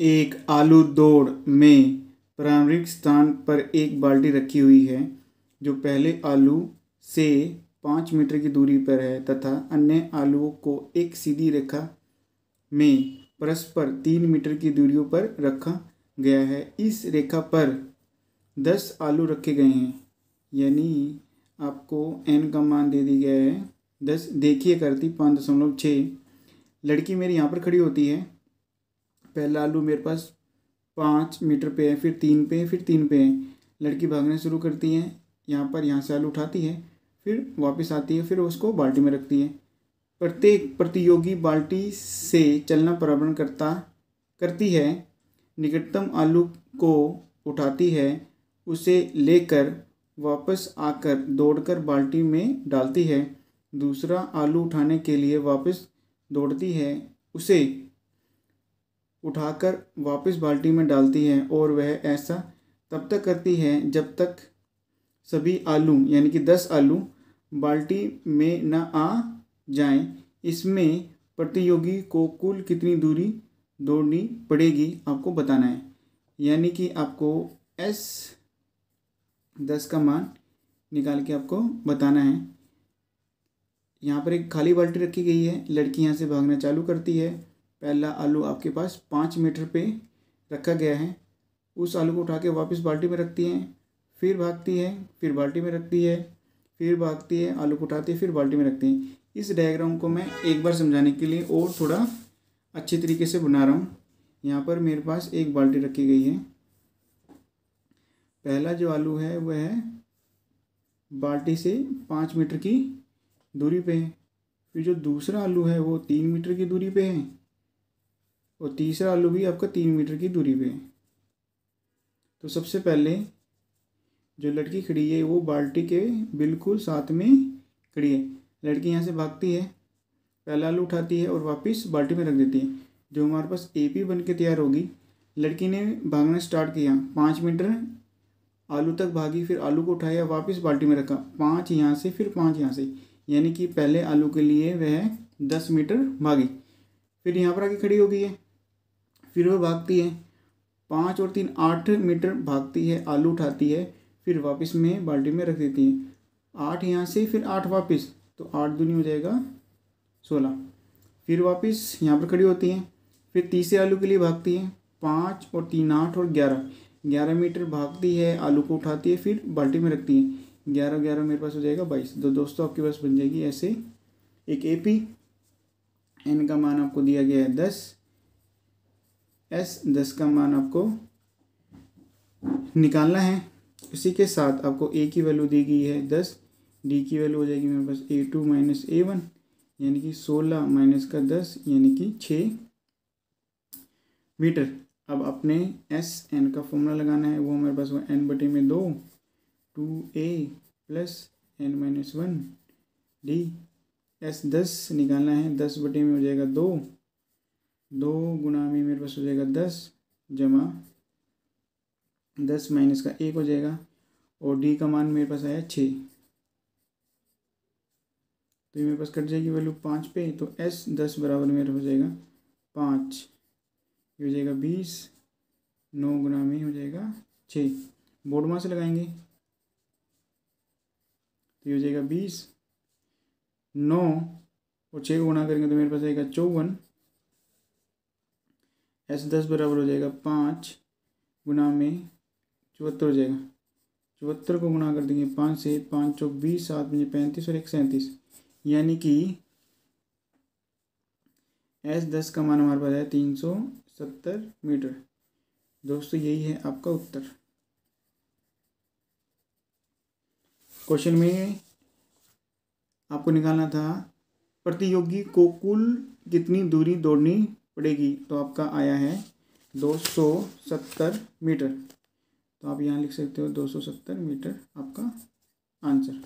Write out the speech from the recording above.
एक आलू दौड़ में प्रारंभिक स्थान पर एक बाल्टी रखी हुई है जो पहले आलू से पाँच मीटर की दूरी पर है तथा अन्य आलुओं को एक सीधी रेखा में परस्पर तीन मीटर की दूरियों पर रखा गया है इस रेखा पर दस आलू रखे गए हैं यानी आपको एन का मान दे दिया गया है दस देखिए करती पाँच दशमलव छः लड़की मेरी यहाँ पर खड़ी होती है पहला आलू मेरे पास पाँच मीटर पे है फिर तीन पे है फिर तीन पे है लड़की भागना शुरू करती है यहाँ पर यहाँ से आलू उठाती है फिर वापस आती है फिर उसको बाल्टी में रखती है प्रत्येक प्रतियोगी बाल्टी से चलना प्रारंभ करता करती है निकटतम आलू को उठाती है उसे लेकर वापस आकर दौड़कर बाल्टी में डालती है दूसरा आलू उठाने के लिए वापस दौड़ती है उसे उठाकर वापस बाल्टी में डालती है और वह ऐसा तब तक करती है जब तक सभी आलू यानी कि दस आलू बाल्टी में न आ जाएं इसमें प्रतियोगी को कुल कितनी दूरी दौड़नी पड़ेगी आपको बताना है यानी कि आपको एस दस का मान निकाल के आपको बताना है यहाँ पर एक खाली बाल्टी रखी गई है लड़की यहाँ से भागना चालू करती है पहला आलू आपके पास पाँच मीटर पे रखा गया है उस आलू को उठा के वापस बाल्टी में रखती हैं फिर भागती है फिर बाल्टी में रखती है फिर भागती है आलू को उठाती है फिर बाल्टी में रखती हैं इस डायग्राम को मैं एक बार समझाने के लिए और थोड़ा अच्छे तरीके से बना रहा हूँ यहाँ पर मेरे पास एक बाल्टी रखी गई है पहला जो आलू है वह है बाल्टी से पाँच मीटर की दूरी पे है फिर जो दूसरा आलू है वो तीन मीटर की दूरी पे है और तीसरा आलू भी आपका तीन मीटर की दूरी पे है तो सबसे पहले जो लड़की खड़ी है वो बाल्टी के बिल्कुल साथ में खड़ी है लड़की यहाँ से भागती है पहला आलू उठाती है और वापस बाल्टी में रख देती है जो हमारे पास ए पी बन के तैयार होगी लड़की ने भागना स्टार्ट किया पाँच मीटर आलू तक भागी फिर आलू को उठाया वापस बाल्टी में रखा पाँच यहाँ से फिर पाँच यहाँ से यानी कि पहले आलू के लिए वह दस मीटर भागी फिर यहाँ पर आके खड़ी हो गई है फिर वह भागती है पाँच और तीन आठ मीटर भागती है आलू उठाती है फिर वापस में बाल्टी में रख देती है आठ यहाँ से फिर आठ वापस तो आठ दूनी हो जाएगा सोलह फिर वापस यहाँ पर खड़ी होती हैं फिर तीसरे आलू के लिए भागती हैं पाँच और तीन आठ और ग्यारह ग्यारह मीटर भागती है आलू को उठाती है फिर बाल्टी में रखती है ग्यारह ग्यारह मेरे पास हो जाएगा बाईस तो दोस्तों आपके पास बन जाएगी ऐसे एक ए पी एन का मान आपको दिया गया है दस एस दस का मान आपको निकालना है उसी के साथ आपको ए की वैल्यू दी गई है दस डी की वैल्यू हो जाएगी मेरे पास A two minus A one यानी कि सोलह माइनस का दस यानी कि छ मीटर अब अपने एस एन का फॉर्मूला लगाना है वो मेरे पास वो एन बटे में दो two A plus N minus one D S दस निकालना है दस बटे में हो जाएगा दो दो गुना में मेरे पास हो जाएगा दस जमा दस माइनस का एक हो जाएगा और डी का मान मेरे पास आया छः तो ये मेरे पास कट जाएगी वैल्यू पाँच पे तो एस दस बराबर मेरे हो जाएगा पाँच ये हो जाएगा बीस नौ गुना में हो जाएगा छः बोर्ड मास लगाएंगे तो ये हो जाएगा बीस नौ और छः को गुना करेंगे तो मेरे पास आएगा चौवन एस दस बराबर हो जाएगा पाँच गुना में चौहत्तर हो जाएगा चौहत्तर को गुना कर देंगे पाँच से पाँच चौबीस बीस सात पंजे पैंतीस और एक सैंतीस यानी कि एस दस का मान हमारे पास है तीन सौ सत्तर मीटर दोस्तों यही है आपका उत्तर क्वेश्चन में आपको निकालना था प्रतियोगी को कुल कितनी दूरी दौड़नी पड़ेगी तो आपका आया है दो सौ सत्तर मीटर तो आप यहाँ लिख सकते हो दो सौ सत्तर मीटर आपका आंसर